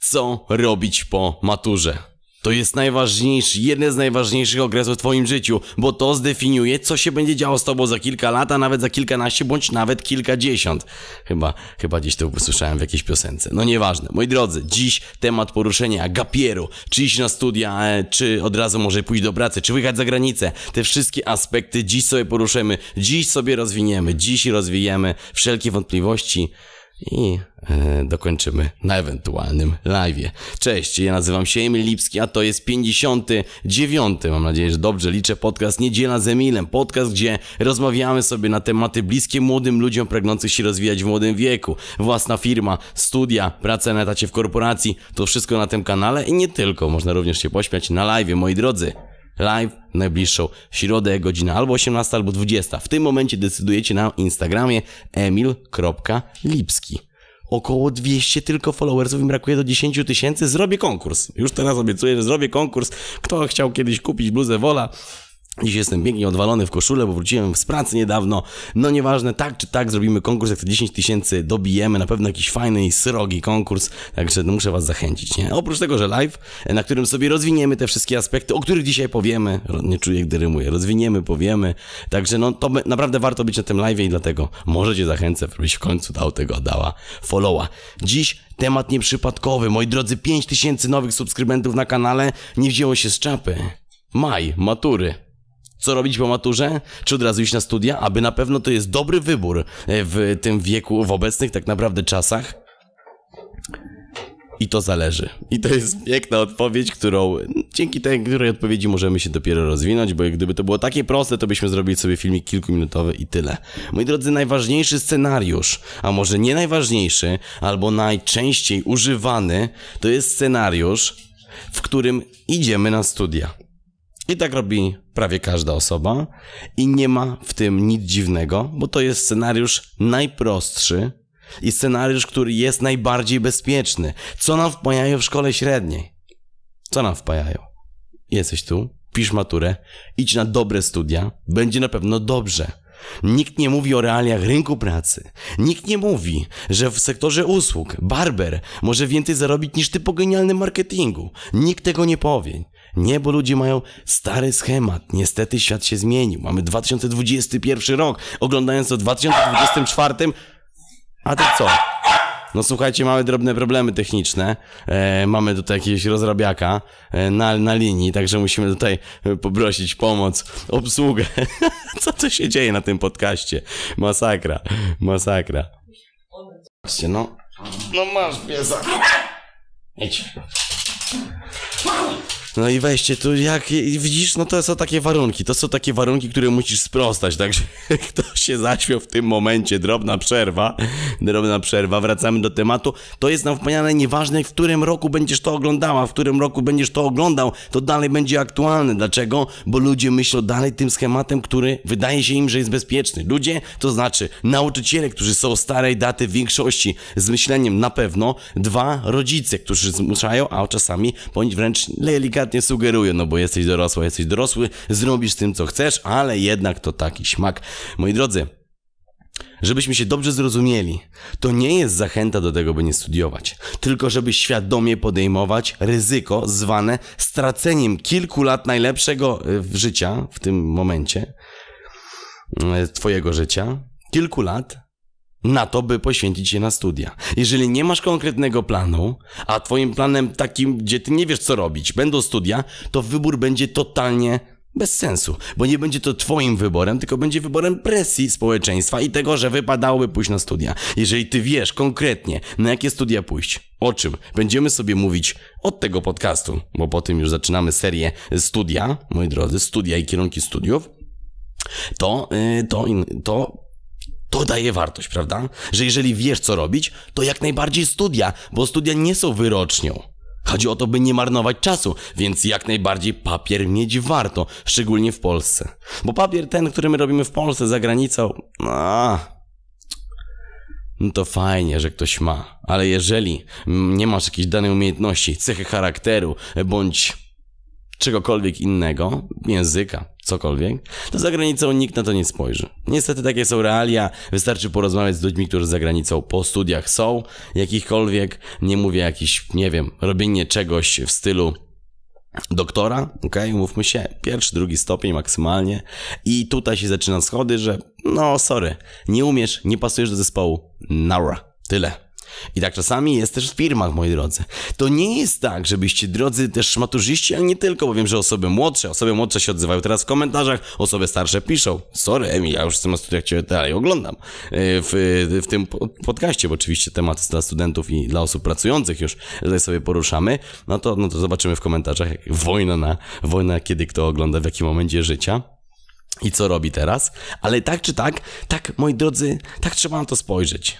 co robić po maturze. To jest najważniejszy, jeden z najważniejszych okresów w Twoim życiu, bo to zdefiniuje, co się będzie działo z Tobą za kilka lat, a nawet za kilkanaście, bądź nawet kilkadziesiąt. Chyba, chyba gdzieś to usłyszałem w jakiejś piosence. No nieważne. Moi drodzy, dziś temat poruszenia gapieru, czy iść na studia, e, czy od razu może pójść do pracy, czy wyjechać za granicę. Te wszystkie aspekty dziś sobie poruszymy, dziś sobie rozwiniemy, dziś rozwijemy wszelkie wątpliwości, i e, dokończymy na ewentualnym live. Cześć, ja nazywam się Emil Lipski, a to jest 59. Mam nadzieję, że dobrze liczę podcast Niedziela z Emilem. Podcast, gdzie rozmawiamy sobie na tematy bliskie młodym ludziom pragnących się rozwijać w młodym wieku. Własna firma, studia, praca na etacie w korporacji, to wszystko na tym kanale i nie tylko. Można również się pośmiać na live, moi drodzy live w najbliższą środę, godzina albo 18, albo 20. W tym momencie decydujecie na Instagramie emil.lipski. Około 200 tylko followersów mi brakuje do 10 tysięcy. Zrobię konkurs. Już teraz obiecuję, że zrobię konkurs. Kto chciał kiedyś kupić bluzę Wola, Dziś jestem pięknie odwalony w koszulę, bo wróciłem z pracy niedawno. No nieważne, tak czy tak zrobimy konkurs, jak te 10 tysięcy dobijemy, na pewno jakiś fajny i srogi konkurs, także no, muszę was zachęcić, nie? Oprócz tego, że live, e, na którym sobie rozwiniemy te wszystkie aspekty, o których dzisiaj powiemy, nie czuję, gdy rymuję, rozwiniemy, powiemy, także no to naprawdę warto być na tym live i dlatego możecie zachęcę, żebyś w końcu dał tego, dała followa. Dziś temat nieprzypadkowy, moi drodzy, 5 tysięcy nowych subskrybentów na kanale nie wzięło się z czapy. Maj, matury co robić po maturze, czy od razu iść na studia, aby na pewno to jest dobry wybór e, w tym wieku, w obecnych tak naprawdę czasach. I to zależy. I to jest piękna odpowiedź, którą dzięki tej której odpowiedzi możemy się dopiero rozwinąć, bo gdyby to było takie proste, to byśmy zrobili sobie filmik kilkuminutowy i tyle. Moi drodzy, najważniejszy scenariusz, a może nie najważniejszy, albo najczęściej używany, to jest scenariusz, w którym idziemy na studia. I tak robi prawie każda osoba i nie ma w tym nic dziwnego, bo to jest scenariusz najprostszy i scenariusz, który jest najbardziej bezpieczny. Co nam wpajają w szkole średniej? Co nam wpajają? Jesteś tu, pisz maturę, idź na dobre studia, będzie na pewno dobrze. Nikt nie mówi o realiach rynku pracy. Nikt nie mówi, że w sektorze usług barber może więcej zarobić niż ty po genialnym marketingu. Nikt tego nie powie. Nie, bo ludzie mają stary schemat. Niestety świat się zmienił. Mamy 2021 rok. Oglądając to w 2024. A to co? No słuchajcie, mamy drobne problemy techniczne. E, mamy tutaj jakiegoś rozrabiaka e, na, na linii, także musimy tutaj e, poprosić pomoc, obsługę. co to się dzieje na tym podcaście? Masakra, masakra. Patrzcie, no. No masz pieza. Idź. No i wejście tu, jak widzisz, no to są takie warunki, to są takie warunki, które musisz sprostać, także ktoś się zaśmiał w tym momencie, drobna przerwa, drobna przerwa, wracamy do tematu, to jest nam wspomniane, nieważne w którym roku będziesz to oglądała, w którym roku będziesz to oglądał, to dalej będzie aktualne, dlaczego? Bo ludzie myślą dalej tym schematem, który wydaje się im, że jest bezpieczny, ludzie, to znaczy nauczyciele, którzy są starej daty w większości, z myśleniem na pewno, dwa, rodzice, którzy zmuszają, a czasami bądź wręcz legalnie delikatnie sugeruję, no bo jesteś dorosła, jesteś dorosły, zrobisz tym, co chcesz, ale jednak to taki śmak. Moi drodzy, Żebyśmy się dobrze zrozumieli, to nie jest zachęta do tego, by nie studiować, tylko żeby świadomie podejmować ryzyko zwane straceniem kilku lat najlepszego e, w życia w tym momencie, e, Twojego życia, kilku lat na to, by poświęcić się na studia. Jeżeli nie masz konkretnego planu, a twoim planem takim, gdzie ty nie wiesz co robić, będą studia, to wybór będzie totalnie bez sensu, bo nie będzie to twoim wyborem, tylko będzie wyborem presji społeczeństwa i tego, że wypadałoby pójść na studia. Jeżeli ty wiesz konkretnie, na jakie studia pójść, o czym będziemy sobie mówić od tego podcastu, bo po tym już zaczynamy serię studia, moi drodzy, studia i kierunki studiów, to, y, to, to to daje wartość, prawda? Że jeżeli wiesz, co robić, to jak najbardziej studia, bo studia nie są wyrocznią. Chodzi o to, by nie marnować czasu, więc jak najbardziej papier mieć warto, szczególnie w Polsce. Bo papier ten, który my robimy w Polsce, za granicą, no, no to fajnie, że ktoś ma, ale jeżeli nie masz jakiejś danej umiejętności, cechy charakteru bądź czegokolwiek innego, języka, cokolwiek, to za granicą nikt na to nie spojrzy. Niestety takie są realia. Wystarczy porozmawiać z ludźmi, którzy za granicą po studiach są, jakichkolwiek, nie mówię jakiś, nie wiem, robienie czegoś w stylu doktora, ok, mówmy się, pierwszy, drugi stopień maksymalnie i tutaj się zaczyna schody, że no sorry, nie umiesz, nie pasujesz do zespołu, nara, tyle. I tak czasami jest też w firmach, moi drodzy. To nie jest tak, żebyście drodzy też maturzyści, ale nie tylko, bo wiem, że osoby młodsze, osoby młodsze się odzywają teraz w komentarzach, osoby starsze piszą. Sorry, Emi, ja już jestem na studiach cię dalej oglądam. E, w, e, w tym podcaście, bo oczywiście temat dla studentów i dla osób pracujących już tutaj sobie poruszamy. No to, no to zobaczymy w komentarzach. Wojna na, wojna kiedy kto ogląda, w jakim momencie życia i co robi teraz, ale tak czy tak, tak moi drodzy, tak trzeba na to spojrzeć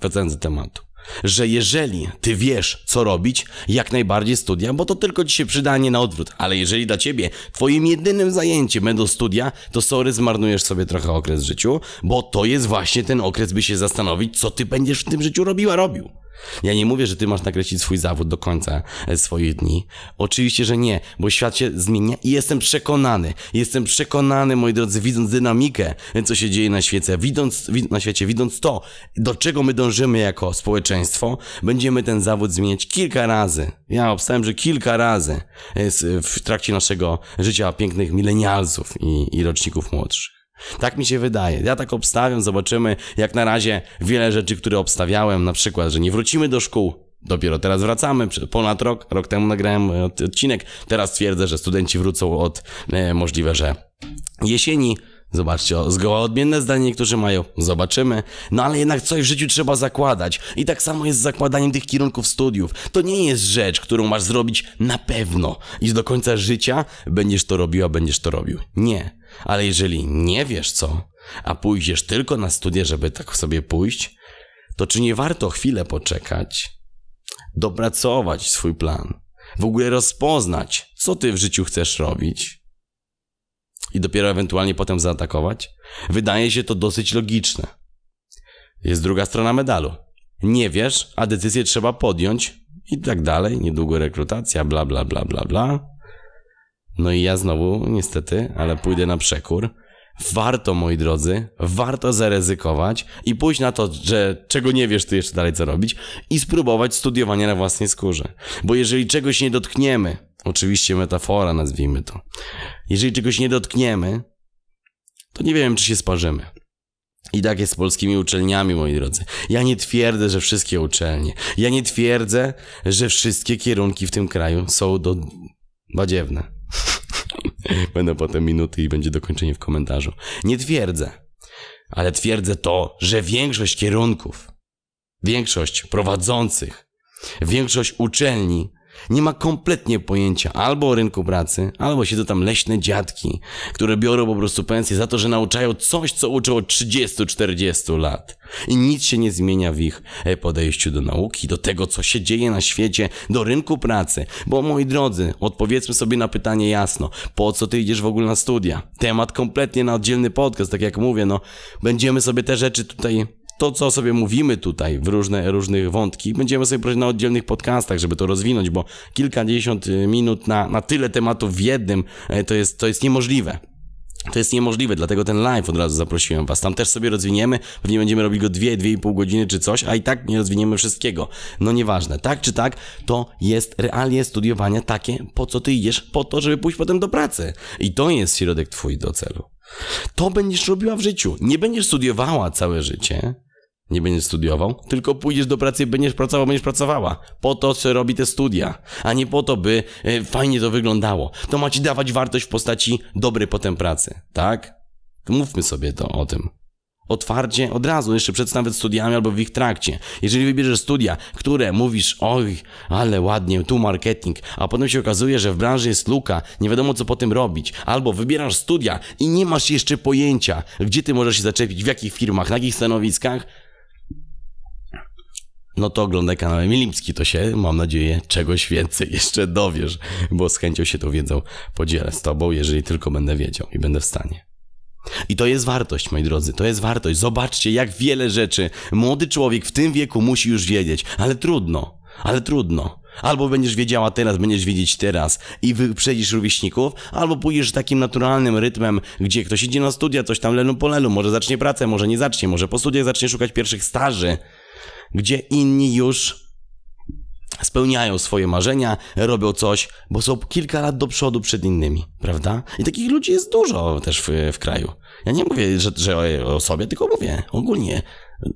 wracając do tematu, że jeżeli ty wiesz, co robić, jak najbardziej studia, bo to tylko ci się przyda, a nie na odwrót. Ale jeżeli dla ciebie twoim jedynym zajęciem będą studia, to sorry, zmarnujesz sobie trochę okres w życiu, bo to jest właśnie ten okres, by się zastanowić, co ty będziesz w tym życiu robiła, robił. Ja nie mówię, że ty masz nakreślić swój zawód do końca e, swoich dni. Oczywiście, że nie, bo świat się zmienia i jestem przekonany, jestem przekonany, moi drodzy, widząc dynamikę, e, co się dzieje na świecie, widząc, na świecie, widząc to, do czego my dążymy jako społeczeństwo, będziemy ten zawód zmieniać kilka razy. Ja obstałem, że kilka razy e, w trakcie naszego życia pięknych milenialsów i, i roczników młodszych. Tak mi się wydaje. Ja tak obstawiam, zobaczymy. Jak na razie wiele rzeczy, które obstawiałem, na przykład, że nie wrócimy do szkół. Dopiero teraz wracamy, ponad rok, rok temu nagrałem e, odcinek, teraz twierdzę, że studenci wrócą od e, możliwe, że jesieni. Zobaczcie, o, zgoła odmienne zdanie niektórzy mają, zobaczymy. No ale jednak coś w życiu trzeba zakładać. I tak samo jest z zakładaniem tych kierunków studiów. To nie jest rzecz, którą masz zrobić na pewno. I do końca życia będziesz to robiła, będziesz to robił. Nie. Ale jeżeli nie wiesz co, a pójdziesz tylko na studia, żeby tak sobie pójść, to czy nie warto chwilę poczekać, dopracować swój plan, w ogóle rozpoznać, co ty w życiu chcesz robić i dopiero ewentualnie potem zaatakować? Wydaje się to dosyć logiczne. Jest druga strona medalu. Nie wiesz, a decyzję trzeba podjąć i tak dalej, niedługo rekrutacja, bla, bla, bla, bla, bla. No i ja znowu, niestety, ale pójdę na przekór. Warto, moi drodzy, warto zaryzykować i pójść na to, że czego nie wiesz, ty jeszcze dalej co robić i spróbować studiowania na własnej skórze. Bo jeżeli czegoś nie dotkniemy, oczywiście metafora nazwijmy to, jeżeli czegoś nie dotkniemy, to nie wiem, czy się sparzymy. I tak jest z polskimi uczelniami, moi drodzy. Ja nie twierdzę, że wszystkie uczelnie, ja nie twierdzę, że wszystkie kierunki w tym kraju są do badziewne. Będą potem minuty i będzie dokończenie w komentarzu. Nie twierdzę, ale twierdzę to, że większość kierunków, większość prowadzących, większość uczelni nie ma kompletnie pojęcia albo o rynku pracy, albo siedzą tam leśne dziadki, które biorą po prostu pensję za to, że nauczają coś, co uczą od 30-40 lat. I nic się nie zmienia w ich e, podejściu do nauki, do tego, co się dzieje na świecie, do rynku pracy. Bo moi drodzy, odpowiedzmy sobie na pytanie jasno, po co ty idziesz w ogóle na studia? Temat kompletnie na oddzielny podcast, tak jak mówię, no będziemy sobie te rzeczy tutaj to, co sobie mówimy tutaj w różne, różnych wątki, będziemy sobie prosić na oddzielnych podcastach, żeby to rozwinąć, bo kilkadziesiąt y, minut na, na tyle tematów w jednym e, to jest, to jest niemożliwe. To jest niemożliwe, dlatego ten live od razu zaprosiłem Was. Tam też sobie rozwiniemy, pewnie będziemy robić go dwie, dwie i pół godziny czy coś, a i tak nie rozwiniemy wszystkiego. No nieważne, tak czy tak, to jest realie studiowania takie, po co Ty idziesz, po to, żeby pójść potem do pracy. I to jest środek Twój do celu. To będziesz robiła w życiu. Nie będziesz studiowała całe życie, nie będziesz studiował, tylko pójdziesz do pracy, będziesz pracował, będziesz pracowała. Po to co robi te studia, a nie po to, by e, fajnie to wyglądało. To ma ci dawać wartość w postaci dobrej potem pracy, tak? Mówmy sobie to o tym. Otwarcie od razu, jeszcze przed nawet studiami albo w ich trakcie. Jeżeli wybierzesz studia, które mówisz, oj, ale ładnie, tu marketing, a potem się okazuje, że w branży jest luka, nie wiadomo co po tym robić, albo wybierasz studia i nie masz jeszcze pojęcia, gdzie ty możesz się zaczepić, w jakich firmach, na jakich stanowiskach, no to oglądaj kanał Emilimski, to się, mam nadzieję, czegoś więcej jeszcze dowiesz, bo z chęcią się tą wiedzą podzielę z tobą, jeżeli tylko będę wiedział i będę w stanie. I to jest wartość, moi drodzy, to jest wartość. Zobaczcie, jak wiele rzeczy młody człowiek w tym wieku musi już wiedzieć, ale trudno, ale trudno. Albo będziesz wiedziała teraz, będziesz wiedzieć teraz i wyprzedzisz rówieśników, albo pójdziesz takim naturalnym rytmem, gdzie ktoś idzie na studia, coś tam lenu po może zacznie pracę, może nie zacznie, może po studiach zacznie szukać pierwszych staży gdzie inni już spełniają swoje marzenia, robią coś, bo są kilka lat do przodu przed innymi, prawda? I takich ludzi jest dużo też w, w kraju. Ja nie mówię, że, że o sobie, tylko mówię ogólnie.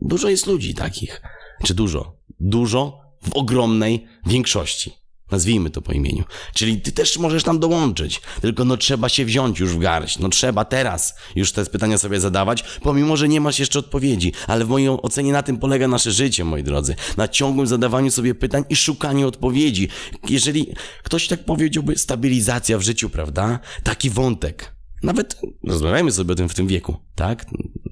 Dużo jest ludzi takich. Czy dużo? Dużo w ogromnej większości. Nazwijmy to po imieniu. Czyli ty też możesz tam dołączyć, tylko no trzeba się wziąć już w garść, no trzeba teraz już te pytania sobie zadawać, pomimo, że nie masz jeszcze odpowiedzi, ale w mojej ocenie na tym polega nasze życie, moi drodzy, na ciągłym zadawaniu sobie pytań i szukaniu odpowiedzi. Jeżeli ktoś tak powiedziałby, stabilizacja w życiu, prawda? Taki wątek. Nawet rozmawiajmy sobie o tym w tym wieku, tak?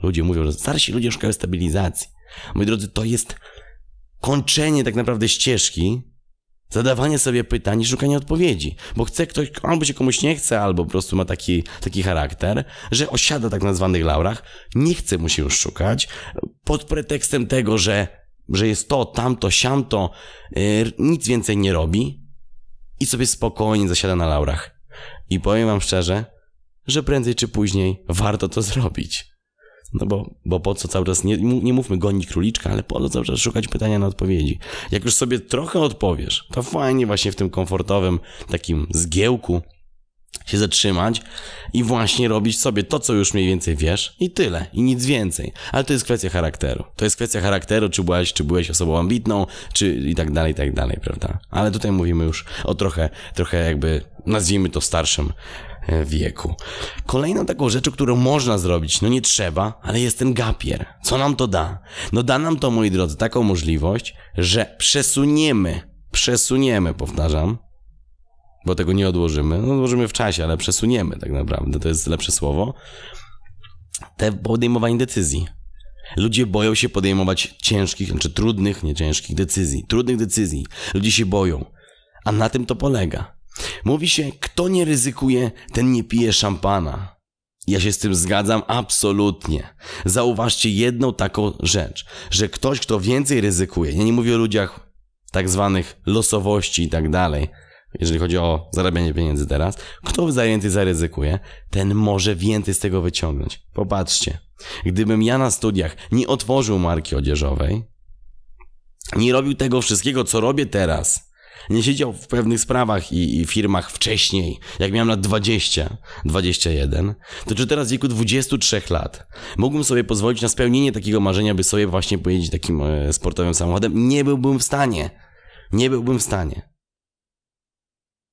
Ludzie mówią, że starsi ludzie szukają stabilizacji. Moi drodzy, to jest kończenie tak naprawdę ścieżki, Zadawanie sobie pytań i szukanie odpowiedzi, bo chce ktoś, albo się komuś nie chce, albo po prostu ma taki, taki charakter, że osiada tak na zwanych laurach, nie chce mu się już szukać, pod pretekstem tego, że, że jest to, tamto, siamto, yy, nic więcej nie robi i sobie spokojnie zasiada na laurach. I powiem wam szczerze, że prędzej czy później warto to zrobić. No bo, bo po co cały czas, nie, nie mówmy gonić króliczka, ale po co cały czas szukać pytania na odpowiedzi. Jak już sobie trochę odpowiesz, to fajnie właśnie w tym komfortowym takim zgiełku się zatrzymać i właśnie robić sobie to, co już mniej więcej wiesz i tyle, i nic więcej. Ale to jest kwestia charakteru. To jest kwestia charakteru, czy byłeś, czy byłeś osobą ambitną, czy i tak dalej, i tak dalej, prawda? Ale tutaj mówimy już o trochę, trochę jakby, nazwijmy to starszym E, wieku. Kolejną taką rzeczą, którą można zrobić, no nie trzeba, ale jest ten gapier. Co nam to da? No da nam to, moi drodzy, taką możliwość, że przesuniemy, przesuniemy, powtarzam, bo tego nie odłożymy, no odłożymy w czasie, ale przesuniemy tak naprawdę, to jest lepsze słowo, te podejmowanie decyzji. Ludzie boją się podejmować ciężkich, znaczy trudnych, nie ciężkich decyzji, trudnych decyzji. Ludzie się boją. A na tym to polega. Mówi się, kto nie ryzykuje, ten nie pije szampana. Ja się z tym zgadzam absolutnie. Zauważcie jedną taką rzecz, że ktoś, kto więcej ryzykuje, ja nie mówię o ludziach tak zwanych losowości i tak dalej, jeżeli chodzi o zarabianie pieniędzy teraz, kto zajęty zaryzykuje, ten może więcej z tego wyciągnąć. Popatrzcie, gdybym ja na studiach nie otworzył marki odzieżowej, nie robił tego wszystkiego, co robię teraz, nie siedział w pewnych sprawach i, i, firmach wcześniej, jak miałem lat 20, 21, to czy teraz w wieku 23 lat mógłbym sobie pozwolić na spełnienie takiego marzenia, by sobie właśnie pojeździć takim e, sportowym samochodem? Nie byłbym w stanie. Nie byłbym w stanie.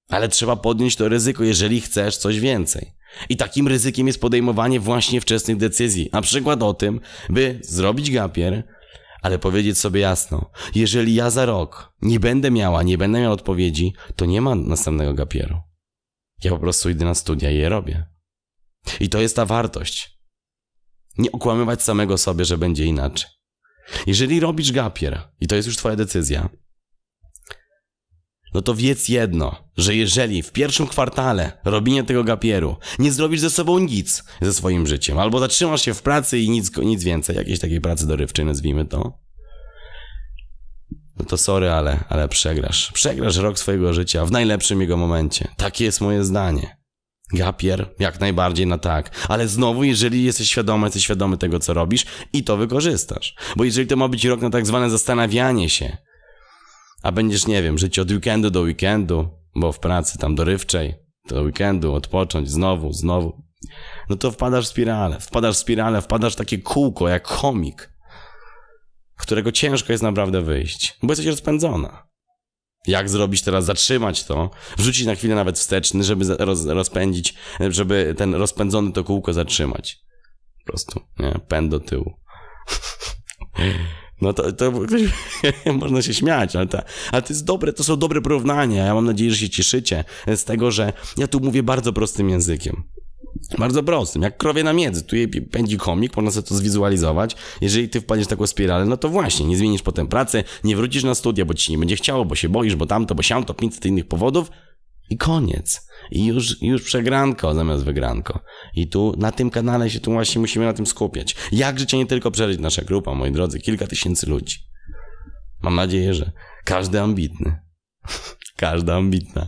Ale trzeba podnieść to ryzyko, jeżeli chcesz coś więcej. I takim ryzykiem jest podejmowanie właśnie wczesnych decyzji, na przykład o tym, by zrobić gapier, ale powiedzieć sobie jasno, jeżeli ja za rok nie będę miała, nie będę miał odpowiedzi, to nie ma następnego gapieru. Ja po prostu idę na studia i je robię. I to jest ta wartość. Nie okłamywać samego sobie, że będzie inaczej. Jeżeli robisz gapier i to jest już twoja decyzja, no to wiedz jedno, że jeżeli w pierwszym kwartale robienia tego gapieru nie zrobisz ze sobą nic ze swoim życiem, albo zatrzymasz się w pracy i nic, nic więcej, jakiejś takiej pracy dorywczej nazwijmy to, no to sorry, ale, ale przegrasz. Przegrasz rok swojego życia w najlepszym jego momencie. Takie jest moje zdanie. Gapier, jak najbardziej na tak. Ale znowu, jeżeli jesteś świadomy, jesteś świadomy tego, co robisz i to wykorzystasz. Bo jeżeli to ma być rok na tak zwane zastanawianie się, a będziesz, nie wiem, żyć od weekendu do weekendu, bo w pracy tam dorywczej, do weekendu odpocząć, znowu, znowu, no to wpadasz w spiralę, wpadasz w spiralę, wpadasz w takie kółko jak komik, którego ciężko jest naprawdę wyjść, bo jesteś rozpędzona. Jak zrobić teraz, zatrzymać to, wrzucić na chwilę nawet wsteczny, żeby roz, rozpędzić, żeby ten rozpędzony to kółko zatrzymać. Po prostu, nie? Pęd do tyłu. No to, to można się śmiać, ale, to ale to jest dobre, to są dobre porównania. Ja mam nadzieję, że się cieszycie z tego, że ja tu mówię bardzo prostym językiem. Bardzo prostym, jak krowie na miedzy. Tu pędzi komik, można sobie to zwizualizować. Jeżeli ty wpadniesz w taką spiralę, no to właśnie, nie zmienisz potem pracy, nie wrócisz na studia, bo ci się nie będzie chciało, bo się boisz, bo tamto, bo siamto, 500 innych powodów, i koniec. I już, już przegranko zamiast wygranko. I tu na tym kanale się tu właśnie musimy na tym skupiać. Jak życie nie tylko przeżyć nasza grupa, moi drodzy, kilka tysięcy ludzi. Mam nadzieję, że każdy ambitny. Każda ambitna.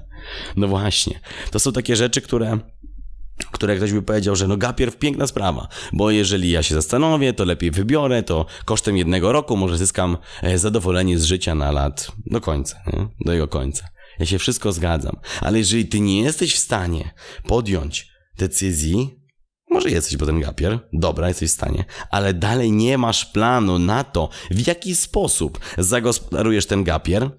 No właśnie. To są takie rzeczy, które które ktoś by powiedział, że no gapier piękna sprawa, bo jeżeli ja się zastanowię, to lepiej wybiorę, to kosztem jednego roku może zyskam e, zadowolenie z życia na lat do końca, nie? do jego końca. Ja się wszystko zgadzam. Ale jeżeli ty nie jesteś w stanie podjąć decyzji, może jesteś bo ten gapier, dobra, jesteś w stanie, ale dalej nie masz planu na to, w jaki sposób zagospodarujesz ten gapier,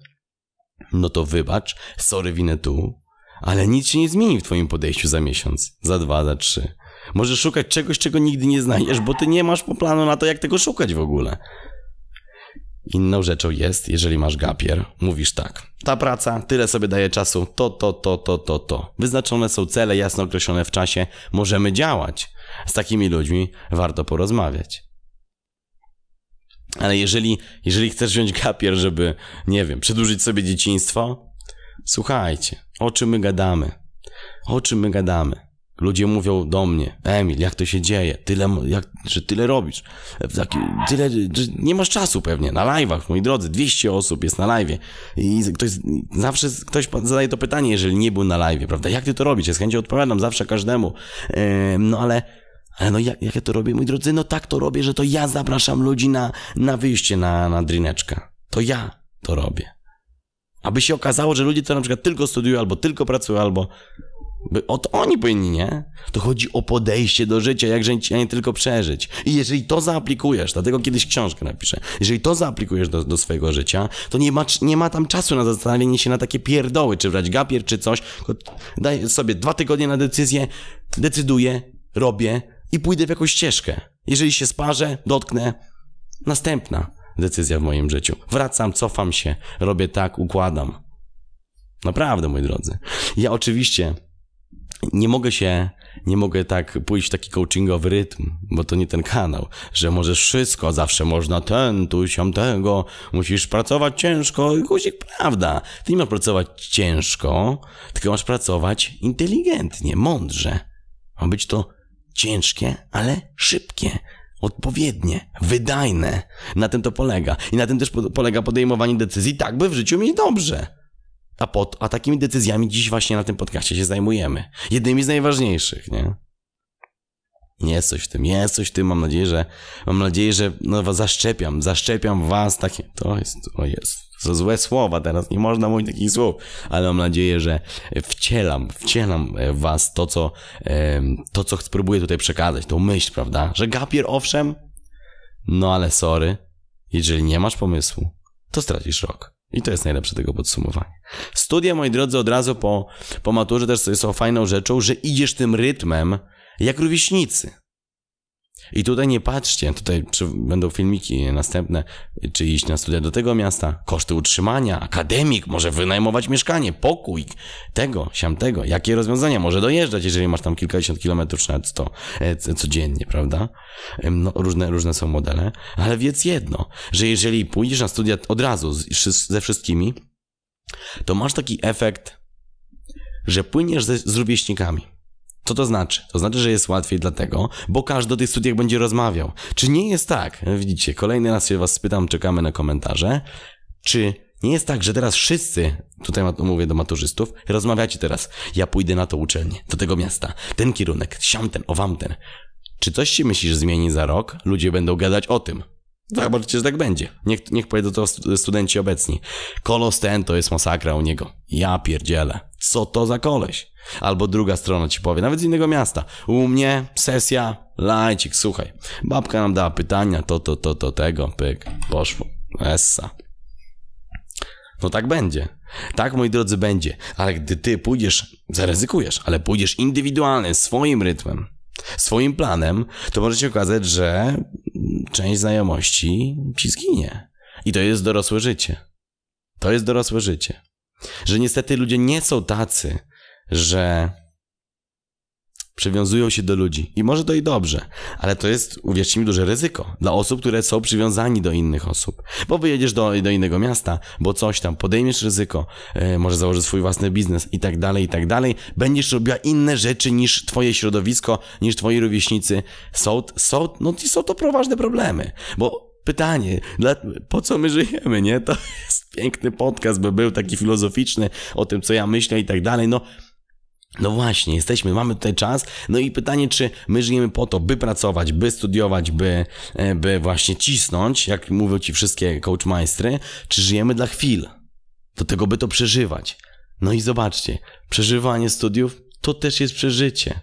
no to wybacz, sorry winę tu, ale nic się nie zmieni w twoim podejściu za miesiąc, za dwa, za trzy. Możesz szukać czegoś, czego nigdy nie znajdziesz, bo ty nie masz po planu na to, jak tego szukać w ogóle. Inną rzeczą jest, jeżeli masz gapier, mówisz tak. Ta praca, tyle sobie daje czasu, to, to, to, to, to, to. Wyznaczone są cele, jasno określone w czasie, możemy działać. Z takimi ludźmi warto porozmawiać. Ale jeżeli, jeżeli chcesz wziąć gapier, żeby, nie wiem, przedłużyć sobie dzieciństwo, słuchajcie, o czym my gadamy? O czym my gadamy? Ludzie mówią do mnie, Emil, jak to się dzieje? Tyle, jak, że tyle robisz. Taki, tyle, że nie masz czasu pewnie na live'ach, moi drodzy. 200 osób jest na live'ie. I ktoś, zawsze ktoś zadaje to pytanie, jeżeli nie był na live'ie, prawda? Jak ty to robisz? Ja z chęcią odpowiadam zawsze każdemu. Yy, no ale ale no jak, jak ja to robię, moi drodzy? No tak to robię, że to ja zapraszam ludzi na, na wyjście na, na To ja to robię. Aby się okazało, że ludzie to na przykład tylko studiują, albo tylko pracują, albo o to oni powinni, nie? To chodzi o podejście do życia, jak żyć, a nie tylko przeżyć. I jeżeli to zaaplikujesz, dlatego kiedyś książkę napiszę, jeżeli to zaaplikujesz do, do swojego życia, to nie ma, nie ma tam czasu na zastanawianie się na takie pierdoły, czy brać gapier, czy coś. Daj sobie dwa tygodnie na decyzję, decyduję, robię i pójdę w jakąś ścieżkę. Jeżeli się sparzę, dotknę, następna decyzja w moim życiu. Wracam, cofam się, robię tak, układam. Naprawdę, moi drodzy. Ja oczywiście nie mogę się, nie mogę tak pójść w taki coachingowy rytm, bo to nie ten kanał, że możesz wszystko, zawsze można ten, tu, siam tego, musisz pracować ciężko i guzik, prawda, ty nie masz pracować ciężko, tylko masz pracować inteligentnie, mądrze. Ma być to ciężkie, ale szybkie, odpowiednie, wydajne. Na tym to polega. I na tym też polega podejmowanie decyzji, tak by w życiu mieć dobrze. A, pod, a takimi decyzjami dziś właśnie na tym podcaście się zajmujemy. Jednymi z najważniejszych, nie? Jest coś w tym, jest coś w tym, mam nadzieję, że mam nadzieję, że no, zaszczepiam, zaszczepiam was takie, to jest, to jest, to złe słowa teraz, nie można mówić takich słów, ale mam nadzieję, że wcielam, wcielam e, was to, co, to, co spróbuję tutaj przekazać, tą myśl, prawda, że gapier owszem, no ale sorry, jeżeli nie masz pomysłu, to stracisz rok. I to jest najlepsze tego podsumowanie. Studia, moi drodzy, od razu po, po maturze też są fajną rzeczą, że idziesz tym rytmem jak rówieśnicy. I tutaj nie patrzcie, tutaj będą filmiki następne, czy iść na studia do tego miasta, koszty utrzymania, akademik, może wynajmować mieszkanie, pokój, tego, siamtego, jakie rozwiązania, może dojeżdżać, jeżeli masz tam kilkadziesiąt kilometrów, czy nawet sto e, codziennie, prawda? No, różne, różne są modele, ale wiedz jedno, że jeżeli pójdziesz na studia od razu z, ze wszystkimi, to masz taki efekt, że płyniesz ze, z rówieśnikami co to znaczy? To znaczy, że jest łatwiej dlatego, bo każdy o tych studiach będzie rozmawiał. Czy nie jest tak? Widzicie, kolejny raz się was spytam, czekamy na komentarze. Czy nie jest tak, że teraz wszyscy, tutaj mówię do maturzystów, rozmawiacie teraz. Ja pójdę na to uczelnię, do tego miasta, ten kierunek, siamten, owamten. Czy coś się myślisz zmieni za rok? Ludzie będą gadać o tym. Zobaczycie, że tak będzie. Niech, niech powiedzą to studenci obecni. Kolos ten to jest masakra u niego. Ja pierdzielę. Co to za koleś? Albo druga strona ci powie, nawet z innego miasta. U mnie sesja, lajcik, słuchaj. Babka nam dała pytania, to, to, to, to, tego, pyk, poszło. Essa. No tak będzie. Tak, moi drodzy, będzie. Ale gdy ty pójdziesz, zaryzykujesz, ale pójdziesz indywidualnie, swoim rytmem, swoim planem, to może się okazać, że część znajomości ci zginie. I to jest dorosłe życie. To jest dorosłe życie. Że niestety ludzie nie są tacy, że przywiązują się do ludzi. I może to i dobrze, ale to jest, uwierzcie mi, duże ryzyko dla osób, które są przywiązani do innych osób. Bo wyjedziesz do, do innego miasta, bo coś tam, podejmiesz ryzyko, yy, może założysz swój własny biznes i tak dalej, i tak dalej. Będziesz robiła inne rzeczy niż twoje środowisko, niż twoi rówieśnicy. Są, są, no są to poważne problemy, bo pytanie, dla, po co my żyjemy, nie? To jest piękny podcast, by był taki filozoficzny o tym, co ja myślę i tak dalej, no no właśnie, jesteśmy, mamy tutaj czas. No i pytanie, czy my żyjemy po to, by pracować, by studiować, by, e, by właśnie cisnąć, jak mówią ci wszystkie coachmajstry, czy żyjemy dla chwil, do tego, by to przeżywać. No i zobaczcie, przeżywanie studiów to też jest przeżycie,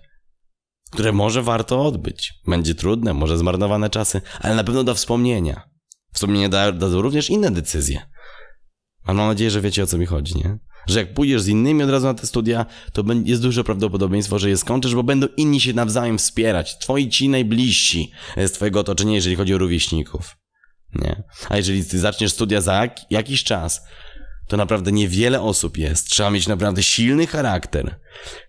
które może warto odbyć. Będzie trudne, może zmarnowane czasy, ale na pewno da wspomnienia. Wspomnienia dadzą również inne decyzje. Mam nadzieję, że wiecie o co mi chodzi, nie? że jak pójdziesz z innymi od razu na te studia, to jest duże prawdopodobieństwo, że je skończysz, bo będą inni się nawzajem wspierać. Twoi ci najbliżsi e, z twojego otoczenia, jeżeli chodzi o rówieśników. Nie? A jeżeli ty zaczniesz studia za jak, jakiś czas, to naprawdę niewiele osób jest. Trzeba mieć naprawdę silny charakter,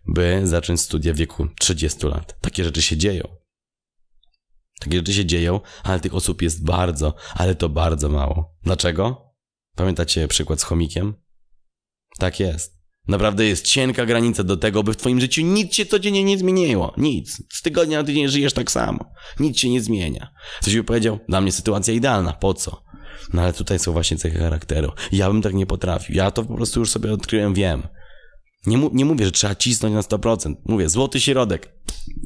by zacząć studia w wieku 30 lat. Takie rzeczy się dzieją. Takie rzeczy się dzieją, ale tych osób jest bardzo, ale to bardzo mało. Dlaczego? Pamiętacie przykład z chomikiem? Tak jest. Naprawdę jest cienka granica do tego, by w twoim życiu nic się codziennie nie zmieniło. Nic. Z tygodnia na tydzień żyjesz tak samo. Nic się nie zmienia. Coś by powiedział, dla mnie sytuacja idealna. Po co? No ale tutaj są właśnie cechy charakteru. Ja bym tak nie potrafił. Ja to po prostu już sobie odkryłem, wiem. Nie, nie mówię, że trzeba cisnąć na 100%. Mówię, złoty środek.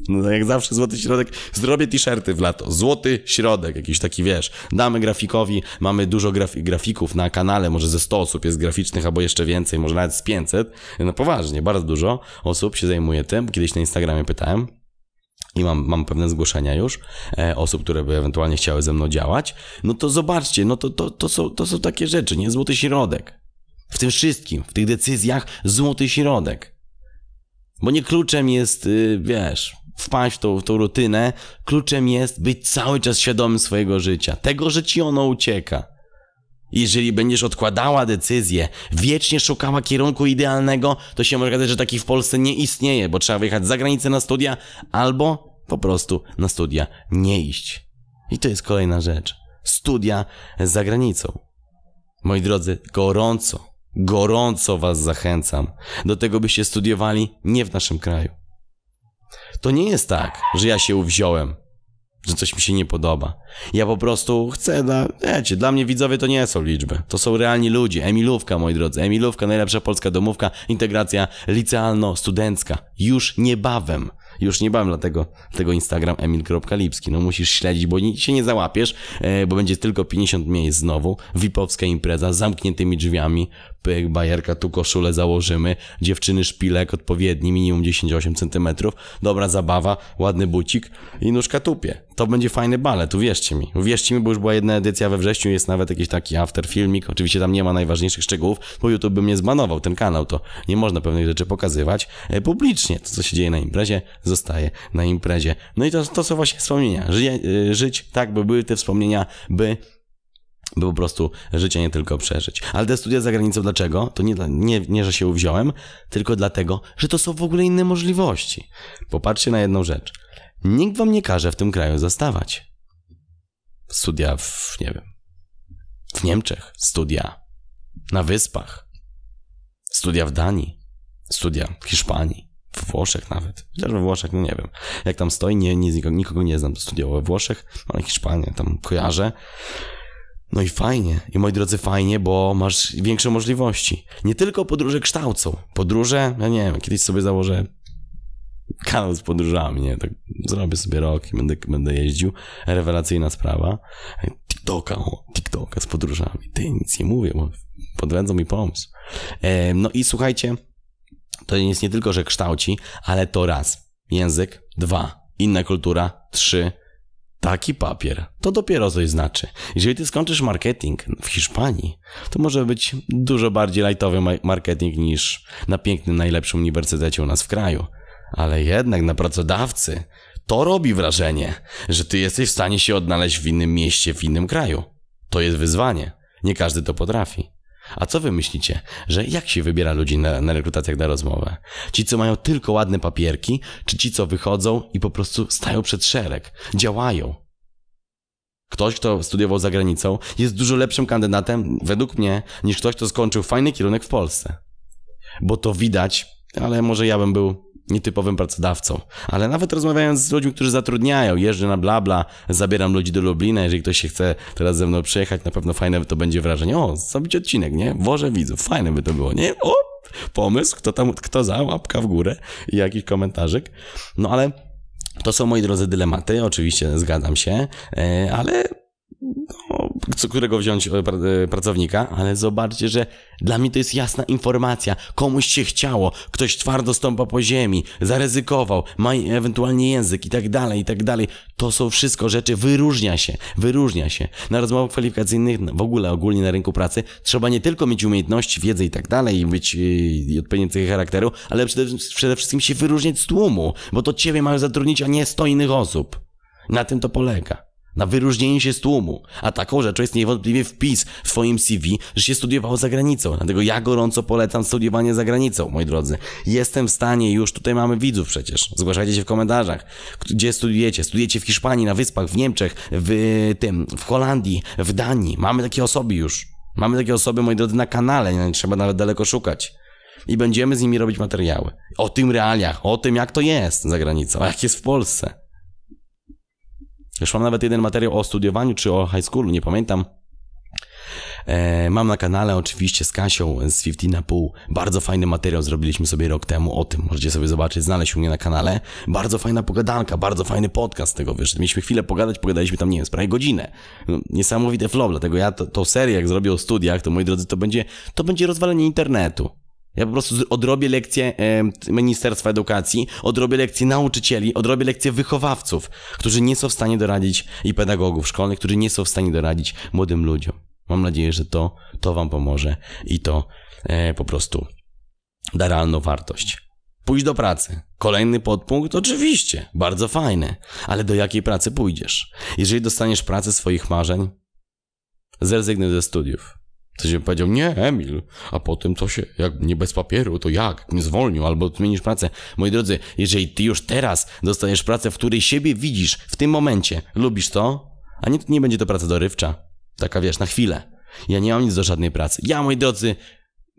No, jak zawsze złoty środek. Zrobię t-shirty w lato. Złoty środek, jakiś taki wiesz. Damy grafikowi, mamy dużo graf grafików na kanale, może ze 100 osób jest graficznych, albo jeszcze więcej, może nawet z 500. No poważnie, bardzo dużo osób się zajmuje tym. Kiedyś na Instagramie pytałem i mam, mam pewne zgłoszenia już e, osób, które by ewentualnie chciały ze mną działać, no to zobaczcie, no to, to, to, są, to są takie rzeczy, nie? Złoty środek. W tym wszystkim, w tych decyzjach złoty środek. Bo nie kluczem jest, y, wiesz, wpaść w tą, w tą rutynę, kluczem jest być cały czas świadomym swojego życia, tego, że ci ono ucieka. Jeżeli będziesz odkładała decyzję, wiecznie szukała kierunku idealnego, to się może okazać, że taki w Polsce nie istnieje, bo trzeba wyjechać za granicę na studia albo po prostu na studia nie iść. I to jest kolejna rzecz. Studia za granicą. Moi drodzy, gorąco, gorąco Was zachęcam do tego, byście studiowali nie w naszym kraju. To nie jest tak, że ja się uwziąłem, że coś mi się nie podoba. Ja po prostu chcę, dla, wiecie, dla mnie widzowie to nie są liczby, to są realni ludzie. Emilówka, moi drodzy, Emilówka, najlepsza polska domówka, integracja licealno-studencka. Już niebawem. Już nie bałem dlatego tego Instagram emil.lipski. No musisz śledzić, bo się nie załapiesz, e, bo będzie tylko 50 miejsc znowu. Wipowska impreza z zamkniętymi drzwiami pyk, bajerka, tu koszulę założymy, dziewczyny szpilek odpowiedni, minimum 10-8 cm, dobra zabawa, ładny bucik i nóżka tupie. To będzie fajny balet, uwierzcie mi. Uwierzcie mi, bo już była jedna edycja we wrześniu, jest nawet jakiś taki after filmik, oczywiście tam nie ma najważniejszych szczegółów, bo YouTube by mnie zbanował, ten kanał to nie można pewnych rzeczy pokazywać e, publicznie. To, co się dzieje na imprezie, zostaje na imprezie. No i to, to są właśnie wspomnienia. E, żyć tak, by były te wspomnienia, by by po prostu życie nie tylko przeżyć. Ale te studia za granicą dlaczego? To nie, nie, nie, że się uwziąłem, tylko dlatego, że to są w ogóle inne możliwości. Popatrzcie na jedną rzecz. Nikt wam nie każe w tym kraju zastawać. Studia w, nie wiem, w Niemczech, studia na Wyspach, studia w Danii, studia w Hiszpanii, w Włoszech nawet. Chociaż we Włoszech, no nie wiem. Jak tam stoi, nie, nie, nikogo nie znam, studiował we Włoszech, ale Hiszpanię tam kojarzę. No i fajnie. I moi drodzy, fajnie, bo masz większe możliwości. Nie tylko podróże kształcą. Podróże, ja no nie wiem, kiedyś sobie założę kanał z podróżami, nie? Tak zrobię sobie rok i będę, będę jeździł. Rewelacyjna sprawa. TikToka, o, TikToka z podróżami. Ty, nic nie mówię, bo podwędzą mi pomysł. E, no i słuchajcie, to jest nie tylko, że kształci, ale to raz. Język. Dwa. Inna kultura. Trzy Taki papier to dopiero coś znaczy. Jeżeli ty skończysz marketing w Hiszpanii, to może być dużo bardziej lightowy marketing niż na pięknym, najlepszym uniwersytecie u nas w kraju. Ale jednak na pracodawcy to robi wrażenie, że ty jesteś w stanie się odnaleźć w innym mieście, w innym kraju. To jest wyzwanie. Nie każdy to potrafi. A co wy myślicie, że jak się wybiera ludzi na, na rekrutacjach na rozmowę? Ci, co mają tylko ładne papierki, czy ci, co wychodzą i po prostu stają przed szereg, działają? Ktoś, kto studiował za granicą, jest dużo lepszym kandydatem, według mnie, niż ktoś, kto skończył fajny kierunek w Polsce. Bo to widać ale może ja bym był nietypowym pracodawcą. Ale nawet rozmawiając z ludźmi, którzy zatrudniają, jeżdżę na blabla, zabieram ludzi do Lublina, jeżeli ktoś się chce teraz ze mną przyjechać, na pewno fajne to będzie wrażenie. O, zrobić odcinek, nie? Woże widzów, fajne by to było, nie? O, pomysł, kto tam, kto za, łapka w górę i jakiś komentarzyk. No ale to są, moi drodzy, dylematy, oczywiście zgadzam się, e, ale no, co którego wziąć e, e, pracownika, ale zobaczcie, że dla mnie to jest jasna informacja. Komuś się chciało, ktoś twardo stąpa po ziemi, zaryzykował, ma e, ewentualnie język i tak dalej, i tak dalej. To są wszystko rzeczy, wyróżnia się, wyróżnia się. Na rozmowach kwalifikacyjnych, w ogóle ogólnie na rynku pracy, trzeba nie tylko mieć umiejętności, wiedzę i tak dalej, i być i odpowiednie cechy charakteru, ale przede, przede wszystkim się wyróżniać z tłumu, bo to ciebie mają zatrudnić, a nie sto innych osób. Na tym to polega na wyróżnienie się z tłumu. A taką rzeczą jest niewątpliwie wpis w swoim CV, że się studiowało za granicą. Dlatego ja gorąco polecam studiowanie za granicą, moi drodzy. Jestem w stanie, już tutaj mamy widzów przecież. Zgłaszajcie się w komentarzach, gdzie studiujecie. Studiujecie w Hiszpanii, na Wyspach, w Niemczech, w tym, w Holandii, w Danii. Mamy takie osoby już. Mamy takie osoby, moi drodzy, na kanale, nie trzeba nawet daleko szukać. I będziemy z nimi robić materiały. O tym realiach, o tym jak to jest za granicą, a jak jest w Polsce. Już mam nawet jeden materiał o studiowaniu czy o high schoolu, nie pamiętam. E, mam na kanale oczywiście z Kasią z pół bardzo fajny materiał zrobiliśmy sobie rok temu o tym. Możecie sobie zobaczyć, znaleźć u mnie na kanale. Bardzo fajna pogadanka, bardzo fajny podcast z tego wiesz Mieliśmy chwilę pogadać, pogadaliśmy tam, nie wiem, prawie godzinę. No, niesamowite flow, dlatego ja to, to serię jak zrobię o studiach, to moi drodzy, to będzie, to będzie rozwalenie internetu. Ja po prostu odrobię lekcję Ministerstwa Edukacji, odrobię lekcję nauczycieli, odrobię lekcję wychowawców, którzy nie są w stanie doradzić i pedagogów szkolnych, którzy nie są w stanie doradzić młodym ludziom. Mam nadzieję, że to, to Wam pomoże i to e, po prostu da realną wartość. Pójdź do pracy. Kolejny podpunkt, oczywiście, bardzo fajny, ale do jakiej pracy pójdziesz? Jeżeli dostaniesz pracę swoich marzeń, zrezygnuj ze studiów. W się powiedział, nie, Emil, a potem co się, jak nie bez papieru, to jak? mi zwolnił albo zmienisz pracę. Moi drodzy, jeżeli ty już teraz dostaniesz pracę, w której siebie widzisz, w tym momencie, lubisz to, a nie, nie będzie to praca dorywcza. Taka wiesz, na chwilę. Ja nie mam nic do żadnej pracy. Ja, moi drodzy,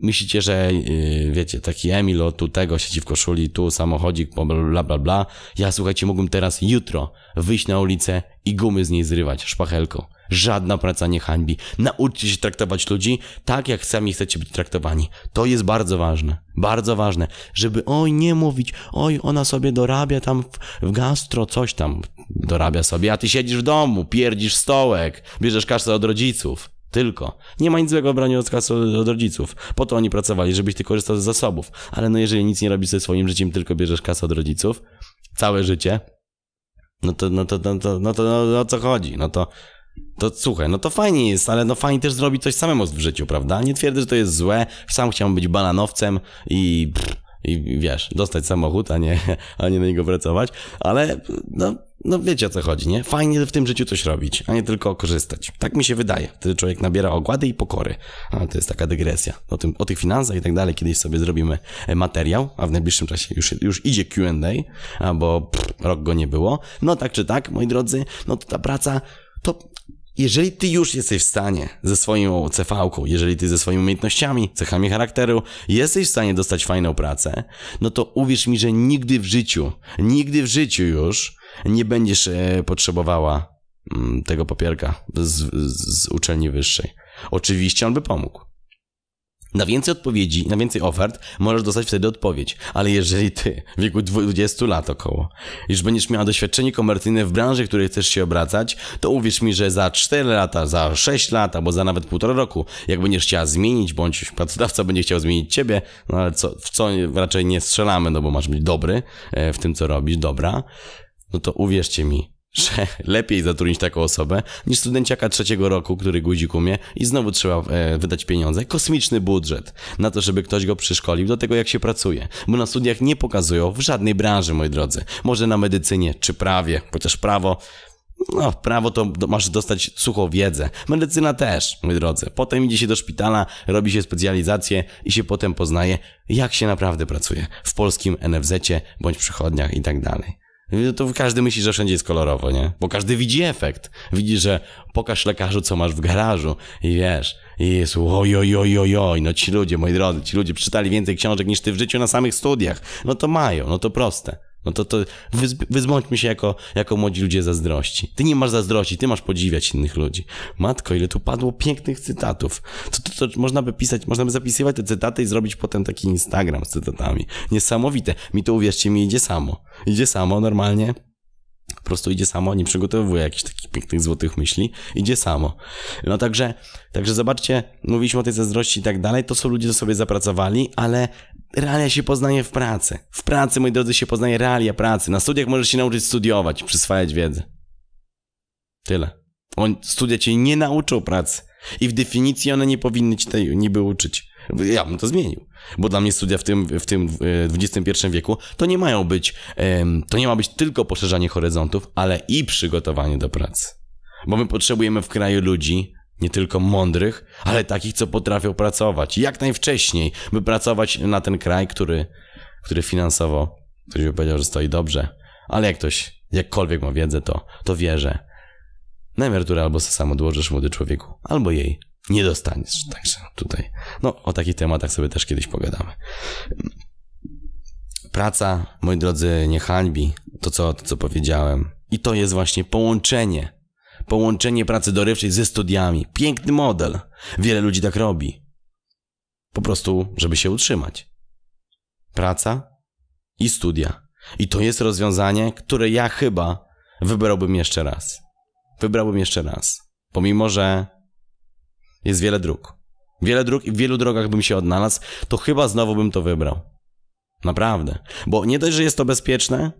myślicie, że yy, wiecie, taki Emil od tu tego siedzi w koszuli, tu samochodzik, bla, bla, bla. Ja, słuchajcie, mógłbym teraz jutro wyjść na ulicę i gumy z niej zrywać szpachelką. Żadna praca nie hańbi. Nauczcie się traktować ludzi tak, jak sami chcecie być traktowani. To jest bardzo ważne. Bardzo ważne, żeby oj nie mówić, oj ona sobie dorabia tam w, w gastro coś tam, dorabia sobie, a ty siedzisz w domu, pierdzisz stołek, bierzesz kasę od rodziców. Tylko. Nie ma nic złego w braniu od kasy od rodziców. Po to oni pracowali, żebyś ty korzystał z zasobów. Ale no jeżeli nic nie robisz ze swoim życiem, tylko bierzesz kasę od rodziców, całe życie, no to, no to, no to, no to, no to, no to o co chodzi? No to to słuchaj, no to fajnie jest, ale no fajnie też zrobić coś samemu w życiu, prawda? Nie twierdzę, że to jest złe, sam chciałem być bananowcem i... Pff, i wiesz, dostać samochód, a nie, a nie na niego pracować, ale no, no wiecie o co chodzi, nie? Fajnie w tym życiu coś robić, a nie tylko korzystać. Tak mi się wydaje. Wtedy człowiek nabiera ogłady i pokory. A to jest taka dygresja. O, tym, o tych finansach i tak dalej kiedyś sobie zrobimy e, materiał, a w najbliższym czasie już, już idzie Q&A, bo pff, rok go nie było. No tak czy tak, moi drodzy, no to ta praca to jeżeli ty już jesteś w stanie ze swoją CV-ką, jeżeli ty ze swoimi umiejętnościami, cechami charakteru jesteś w stanie dostać fajną pracę, no to uwierz mi, że nigdy w życiu, nigdy w życiu już nie będziesz e, potrzebowała mm, tego papierka z, z uczelni wyższej. Oczywiście on by pomógł na więcej odpowiedzi, na więcej ofert możesz dostać wtedy odpowiedź. Ale jeżeli ty w wieku 20 lat około już będziesz miała doświadczenie komercyjne w branży, w której chcesz się obracać, to uwierz mi, że za 4 lata, za 6 lat, albo za nawet półtora roku, jak będziesz chciała zmienić, bądź pracodawca będzie chciał zmienić ciebie, no ale co, w co raczej nie strzelamy, no bo masz być dobry e, w tym, co robisz, dobra, no to uwierzcie mi, że lepiej zatrudnić taką osobę niż studenciaka trzeciego roku, który guzik umie i znowu trzeba e, wydać pieniądze, kosmiczny budżet na to, żeby ktoś go przyszkolił do tego, jak się pracuje, bo na studiach nie pokazują w żadnej branży, moi drodzy. Może na medycynie, czy prawie, chociaż prawo no, prawo to masz dostać suchą wiedzę. Medycyna też, moi drodzy. Potem idzie się do szpitala, robi się specjalizację i się potem poznaje, jak się naprawdę pracuje w polskim NFZ-cie bądź przychodniach i tak dalej. No to każdy myśli, że wszędzie jest kolorowo, nie? Bo każdy widzi efekt. Widzi, że pokaż lekarzu, co masz w garażu i wiesz, i jest oj, oj, oj, oj, oj, no ci ludzie, moi drodzy, ci ludzie przeczytali więcej książek niż ty w życiu na samych studiach. No to mają, no to proste. No to, to wyzbądźmy się jako, jako młodzi ludzie zazdrości. Ty nie masz zazdrości, ty masz podziwiać innych ludzi. Matko, ile tu padło pięknych cytatów. To, to, to można by pisać, można by zapisywać te cytaty i zrobić potem taki Instagram z cytatami. Niesamowite. Mi to uwierzcie, mi idzie samo. Idzie samo normalnie po prostu idzie samo, nie przygotowuje jakichś takich pięknych, złotych myśli, idzie samo. No także, także zobaczcie, mówiliśmy o tej zazdrości i tak dalej, to są ludzie, co sobie zapracowali, ale realia się poznaje w pracy. W pracy, moi drodzy, się poznaje realia pracy. Na studiach możesz się nauczyć studiować, przyswajać wiedzę. Tyle. On, studia cię nie nauczą pracy. I w definicji one nie powinny ci tej niby uczyć. Ja bym to zmienił, bo dla mnie studia w tym, w tym XXI wieku to nie mają być, to nie ma być tylko poszerzanie horyzontów, ale i przygotowanie do pracy. Bo my potrzebujemy w kraju ludzi, nie tylko mądrych, ale takich, co potrafią pracować. Jak najwcześniej, by pracować na ten kraj, który, który finansowo, ktoś by powiedział, że stoi dobrze, ale jak ktoś jakkolwiek ma wiedzę, to, to wie, że na emeryturę albo se sam odłożysz młody człowieku, albo jej nie dostaniesz. Także tutaj, no o takich tematach sobie też kiedyś pogadamy. Praca, moi drodzy, nie hańbi to, co, to, co powiedziałem. I to jest właśnie połączenie. Połączenie pracy dorywczej ze studiami. Piękny model. Wiele ludzi tak robi. Po prostu, żeby się utrzymać. Praca i studia. I to jest rozwiązanie, które ja chyba wybrałbym jeszcze raz. Wybrałbym jeszcze raz. Pomimo, że jest wiele dróg. Wiele dróg i w wielu drogach bym się odnalazł, to chyba znowu bym to wybrał. Naprawdę. Bo nie dość, że jest to bezpieczne,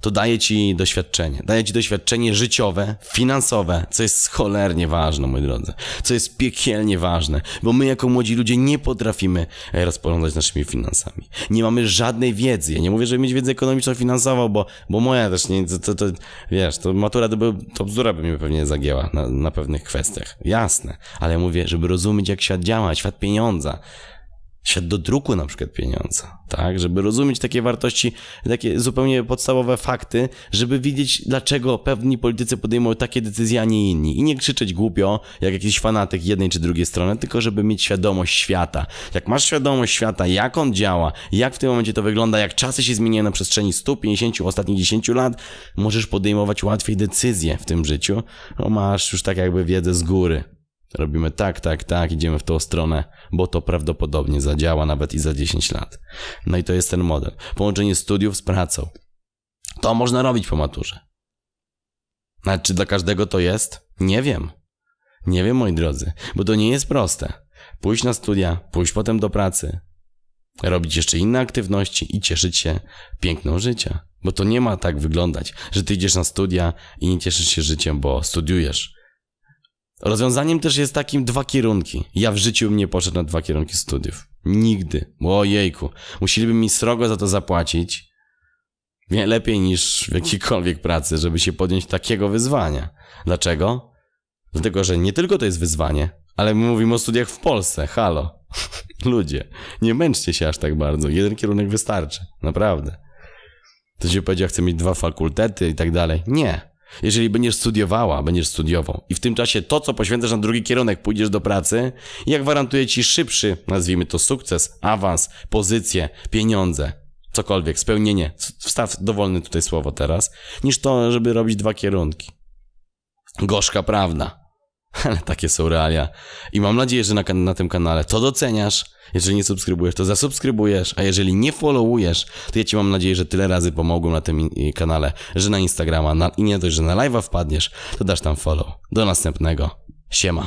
to daje ci doświadczenie. Daje ci doświadczenie życiowe, finansowe, co jest cholernie ważne, moi drodzy. Co jest piekielnie ważne, bo my jako młodzi ludzie nie potrafimy e, rozporządzać naszymi finansami. Nie mamy żadnej wiedzy. Ja nie mówię, żeby mieć wiedzę ekonomiczno-finansową, bo, bo moja też nie, to, to, to wiesz, to matura to, by, to bzdura by mnie pewnie zagięła na, na pewnych kwestiach. Jasne. Ale ja mówię, żeby rozumieć, jak świat działa, świat pieniądza świat do druku na przykład pieniądza, tak? Żeby rozumieć takie wartości, takie zupełnie podstawowe fakty, żeby widzieć, dlaczego pewni politycy podejmują takie decyzje, a nie inni. I nie krzyczeć głupio, jak jakiś fanatyk jednej czy drugiej strony, tylko żeby mieć świadomość świata. Jak masz świadomość świata, jak on działa, jak w tym momencie to wygląda, jak czasy się zmieniają na przestrzeni 150 ostatnich 10 lat, możesz podejmować łatwiej decyzje w tym życiu, bo no, masz już tak jakby wiedzę z góry. Robimy tak, tak, tak, idziemy w tą stronę, bo to prawdopodobnie zadziała nawet i za 10 lat. No i to jest ten model. Połączenie studiów z pracą. To można robić po maturze. Ale czy dla każdego to jest? Nie wiem. Nie wiem, moi drodzy, bo to nie jest proste. Pójść na studia, pójść potem do pracy, robić jeszcze inne aktywności i cieszyć się piękną życia. Bo to nie ma tak wyglądać, że ty idziesz na studia i nie cieszysz się życiem, bo studiujesz. Rozwiązaniem też jest takim dwa kierunki. Ja w życiu bym nie poszedł na dwa kierunki studiów. Nigdy. ojejku. Musieliby mi srogo za to zapłacić. Lepiej niż w jakiejkolwiek pracy, żeby się podjąć takiego wyzwania. Dlaczego? Dlatego, że nie tylko to jest wyzwanie, ale my mówimy o studiach w Polsce. Halo. Ludzie, nie męczcie się aż tak bardzo. Jeden kierunek wystarczy. Naprawdę. To się powiedział, chcę mieć dwa fakultety i tak dalej. Nie. Jeżeli będziesz studiowała, będziesz studiował i w tym czasie to, co poświęcasz na drugi kierunek, pójdziesz do pracy, ja gwarantuję ci szybszy, nazwijmy to sukces, awans, pozycję, pieniądze, cokolwiek, spełnienie, wstaw dowolne tutaj słowo teraz, niż to, żeby robić dwa kierunki. Gorzka prawda. ale takie są realia. I mam nadzieję, że na, na tym kanale to doceniasz. Jeżeli nie subskrybujesz, to zasubskrybujesz, a jeżeli nie followujesz, to ja ci mam nadzieję, że tyle razy pomogłem na tym kanale, że na Instagrama na, i nie dość, że na live'a wpadniesz, to dasz tam follow. Do następnego. Siema.